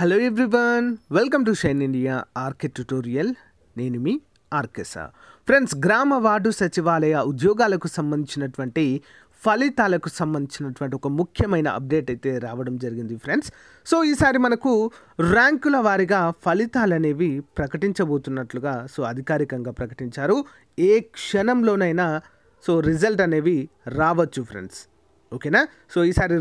hello everyone welcome to shine India RK tutorial నేను మీ ఆర్కెసా friends గ్రామ వార్డు సచివాలయ ఉద్యోగాలకు సంబంధించినటువంటి ఫలితాలకు సంబంధించినటువంటి ఒక ముఖ్యమైన అప్డేట్ అయితే రావడం జరిగింది ఫ్రెండ్స్ సో ఈసారి మనకు ర్యాంకుల వారీగా ఫలితాలు అనేవి ప్రకటించబోతున్నట్లుగా సో అధికారికంగా ప్రకటించారు ఏ క్షణంలోనైనా సో రిజల్ట్ అనేవి రావచ్చు ఫ్రెండ్స్ ఓకేనా సో ఈసారి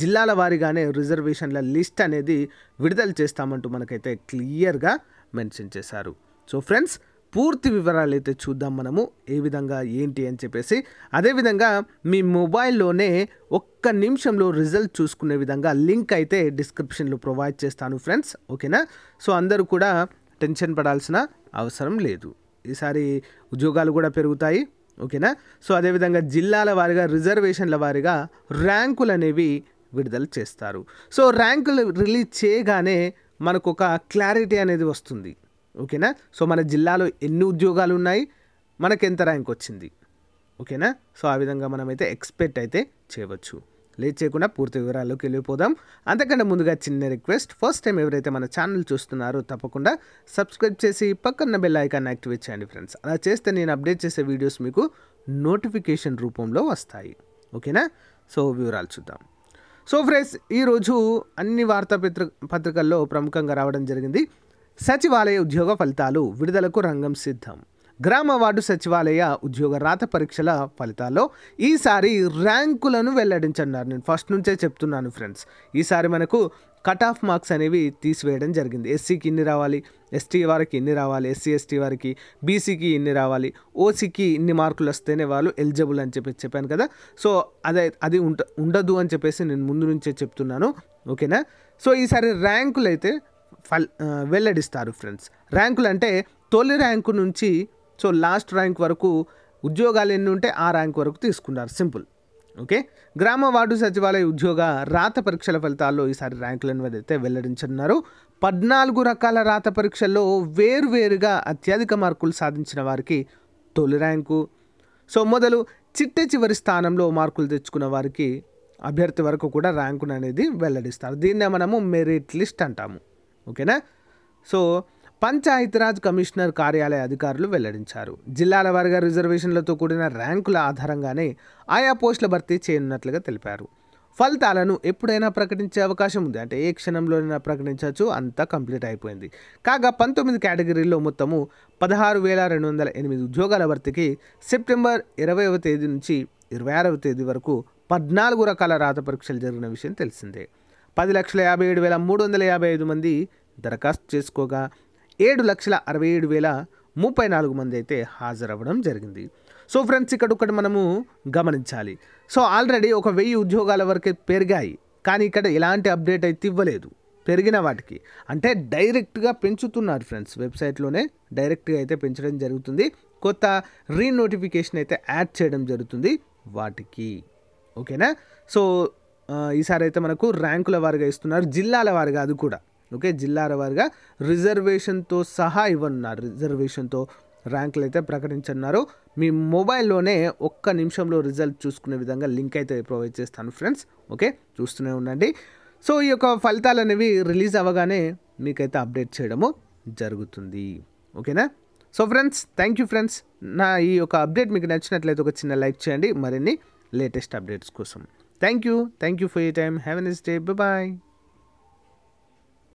జిల్లాల వారీగానే రిజర్వేషన్ల లిస్ట్ అనేది విడుదల చేస్తామంటూ మనకైతే క్లియర్గా మెన్షన్ చేశారు సో ఫ్రెండ్స్ పూర్తి వివరాలు అయితే చూద్దాం మనము ఏ విధంగా ఏంటి అని చెప్పేసి అదేవిధంగా మీ మొబైల్లోనే ఒక్క నిమిషంలో రిజల్ట్ చూసుకునే విధంగా లింక్ అయితే డిస్క్రిప్షన్లో ప్రొవైడ్ చేస్తాను ఫ్రెండ్స్ ఓకేనా సో అందరూ కూడా టెన్షన్ పడాల్సిన అవసరం లేదు ఈసారి ఉద్యోగాలు కూడా పెరుగుతాయి ఓకేనా సో అదేవిధంగా జిల్లాల వారిగా రిజర్వేషన్ల వారిగా ర్యాంకులు అనేవి విడుదల చేస్తారు సో ర్యాంకులు రిలీజ్ చేయగానే మనకు ఒక క్లారిటీ అనేది వస్తుంది ఓకేనా సో మన జిల్లాలో ఎన్ని ఉద్యోగాలు ఉన్నాయి మనకు ఎంత ర్యాంక్ వచ్చింది ఓకేనా సో ఆ విధంగా మనమైతే ఎక్స్పెక్ట్ అయితే చేయవచ్చు లేట్ చేయకుండా పూర్తి వివరాల్లోకి వెళ్ళిపోదాం అంతకంటే ముందుగా చిన్న రిక్వెస్ట్ ఫస్ట్ టైం ఎవరైతే మన ఛానల్ చూస్తున్నారో తప్పకుండా సబ్స్క్రైబ్ చేసి పక్కన బెల్ ఐకాన్ యాక్టివేట్ చేయండి ఫ్రెండ్స్ అలా చేస్తే నేను అప్డేట్ చేసే వీడియోస్ మీకు నోటిఫికేషన్ రూపంలో వస్తాయి ఓకేనా సో వివరాలు చూద్దాం సో ఫ్రెండ్స్ ఈరోజు అన్ని వార్తాపత్ర పత్రికల్లో ప్రముఖంగా రావడం జరిగింది సచివాలయ ఉద్యోగ ఫలితాలు విడుదలకు రంగం సిద్ధం గ్రామ వార్డు సచివాలయ ఉద్యోగ రాత పరీక్షల ఫలితాల్లో ఈసారి ర్యాంకులను వెల్లడించన్నారు నేను ఫస్ట్ నుంచే చెప్తున్నాను ఫ్రెండ్స్ ఈసారి మనకు కట్ ఆఫ్ మార్క్స్ అనేవి తీసివేయడం జరిగింది ఎస్సీకి ఇన్ని రావాలి ఎస్టీ వారికి ఇన్ని రావాలి ఎస్సీ ఎస్టీ వారికి బీసీకి ఇన్ని రావాలి ఓసీకి ఇన్ని మార్కులు వస్తేనే వాళ్ళు ఎలిజిబుల్ అని చెప్పి చెప్పాను కదా సో అదే అది ఉంట ఉండదు అని చెప్పేసి నేను ముందు నుంచే చెప్తున్నాను ఓకేనా సో ఈసారి ర్యాంకులు అయితే ఫల్ వెల్లడిస్తారు ఫ్రెండ్స్ ర్యాంకులు అంటే తొలి ర్యాంకు నుంచి సో లాస్ట్ ర్యాంక్ వరకు ఉద్యోగాలు ఎన్ని ఉంటే ఆ ర్యాంక్ వరకు తీసుకున్నారు సింపుల్ ఓకే గ్రామ వార్డు సచివాలయ ఉద్యోగ రాత పరీక్షల ఫలితాల్లో ఈసారి ర్యాంకులను అయితే వెల్లడించనున్నారు పద్నాలుగు రకాల రాత పరీక్షల్లో వేరువేరుగా అత్యధిక మార్కులు సాధించిన వారికి తొలి ర్యాంకు సో మొదలు చిట్ట చివరి స్థానంలో మార్కులు తెచ్చుకున్న వారికి అభ్యర్థి వరకు కూడా ర్యాంకును అనేది వెల్లడిస్తారు దీన్నే మనము మెరిట్ లిస్ట్ అంటాము ఓకేనా సో పంచాయతీరాజ్ కమిషనర్ కార్యాలయ అధికారులు వెల్లడించారు జిల్లాల వారిగా రిజర్వేషన్లతో కూడిన ర్యాంకుల ఆధారంగానే ఆయా పోస్టుల భర్తీ చేయనున్నట్లుగా తెలిపారు ఫలితాలను ఎప్పుడైనా ప్రకటించే అవకాశం ఉంది అంటే ఏ క్షణంలోనైనా ప్రకటించవచ్చు అంతా కంప్లీట్ అయిపోయింది కాగా పంతొమ్మిది కేటగిరీల్లో మొత్తము పదహారు వేల రెండు వందల ఎనిమిది ఉద్యోగాల భర్తీకి సెప్టెంబర్ ఇరవైవ తేదీ నుంచి ఇరవై ఆరవ తేదీ వరకు పద్నాలుగు రకాల రాత పరీక్షలు జరిగిన విషయం తెలిసిందే పది లక్షల యాభై ఏడు వేల మూడు వందల యాభై ఐదు మంది దరఖాస్తు చేసుకోగా ఏడు లక్షల అరవై ఏడు వేల ముప్పై నాలుగు మంది అయితే హాజరవ్వడం జరిగింది సో ఫ్రెండ్స్ ఇక్కడ ఒకటి మనము గమనించాలి సో ఆల్రెడీ ఒక వెయ్యి ఉద్యోగాల వరకే పెరిగాయి కానీ ఇక్కడ ఎలాంటి అప్డేట్ అయితే ఇవ్వలేదు పెరిగిన వాటికి అంటే డైరెక్ట్గా పెంచుతున్నారు ఫ్రెండ్స్ వెబ్సైట్లోనే డైరెక్ట్గా అయితే పెంచడం జరుగుతుంది కొత్త రీనోటిఫికేషన్ అయితే యాడ్ చేయడం జరుగుతుంది వాటికి ఓకేనా సో ఈసారి అయితే మనకు ర్యాంకుల వారిగా ఇస్తున్నారు జిల్లాల వారిగా అది కూడా ఓకే జిల్లాల వారిగా రిజర్వేషన్తో సహా ఇవ్వనున్నారు రిజర్వేషన్తో ర్యాంకులు అయితే ప్రకటించన్నారు మీ మొబైల్లోనే ఒక్క నిమిషంలో రిజల్ట్ చూసుకునే విధంగా లింక్ అయితే ప్రొవైడ్ చేస్తాను ఫ్రెండ్స్ ఓకే చూస్తూనే ఉండండి సో ఈ యొక్క ఫలితాలు అనేవి రిలీజ్ అవ్వగానే మీకైతే అప్డేట్ చేయడము జరుగుతుంది ఓకేనా so friends thank you friends నా ఈ యొక్క అప్డేట్ మీకు నచ్చినట్లయితే ఒక చిన్న లైక్ చేయండి మరిన్ని లేటెస్ట్ అప్డేట్స్ కోసం thank you thank you for you time have a nice day bye